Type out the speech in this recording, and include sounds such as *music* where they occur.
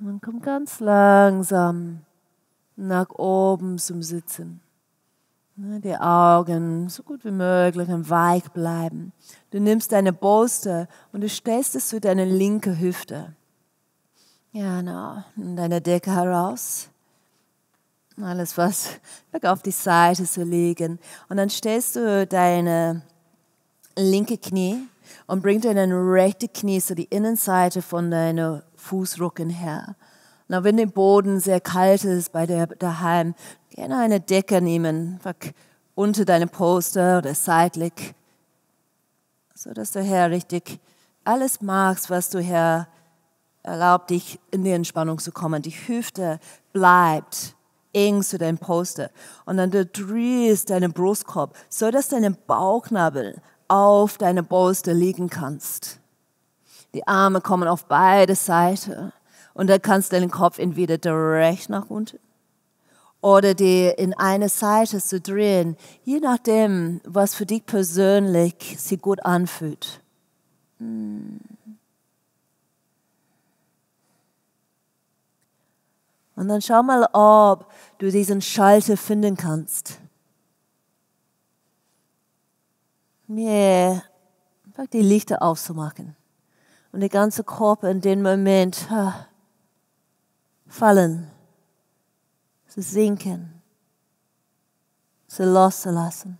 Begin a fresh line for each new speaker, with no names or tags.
Und dann komm ganz langsam nach oben zum Sitzen. Ne, die Augen so gut wie möglich und weich bleiben. Du nimmst deine Bolster und du stellst es zu deiner linken Hüfte. Genau, und deine Decke heraus. Alles, was *laughs* weg auf die Seite zu legen. Und dann stellst du deine linke Knie und bring deine rechte Knie zu die Innenseite von deinem Fußrücken her. Und wenn der Boden sehr kalt ist bei der daheim, gerne eine Decke nehmen, unter deinem Poster oder seitlich, so dass du Herr richtig alles magst, was du Herr erlaubt, dich in die Entspannung zu kommen. Die Hüfte bleibt eng zu deinem Poster und dann du drehst deinen Brustkorb, so dass deine Bauchnabel auf deine Bolster liegen kannst. Die Arme kommen auf beide Seiten und dann kannst du den Kopf entweder direkt nach unten oder dir in eine Seite zu drehen, je nachdem, was für dich persönlich sie gut anfühlt. Hm. Und dann schau mal, ob du diesen Schalter finden kannst mir äh, die Lichter aufzumachen und der ganze Körper in dem Moment äh, fallen, zu sinken, zu loszulassen.